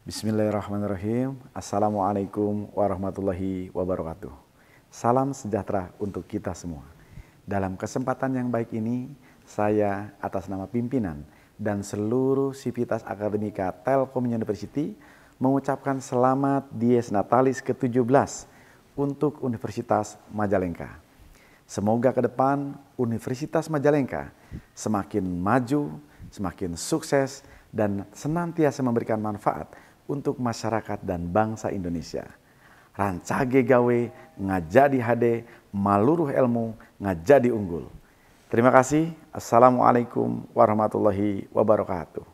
Bismillahirrahmanirrahim. Assalamualaikum warahmatullahi wabarakatuh. Salam sejahtera untuk kita semua. Dalam kesempatan yang baik ini, saya atas nama pimpinan dan seluruh Sivitas Akademika Telkom University mengucapkan selamat Dies Natalis ke-17 untuk Universitas Majalengka. Semoga ke depan Universitas Majalengka semakin maju, semakin sukses, dan senantiasa memberikan manfaat untuk masyarakat dan bangsa Indonesia. Rancage gawe, ngajadi hade, maluruh ilmu, ngajadi unggul. Terima kasih. Assalamualaikum warahmatullahi wabarakatuh.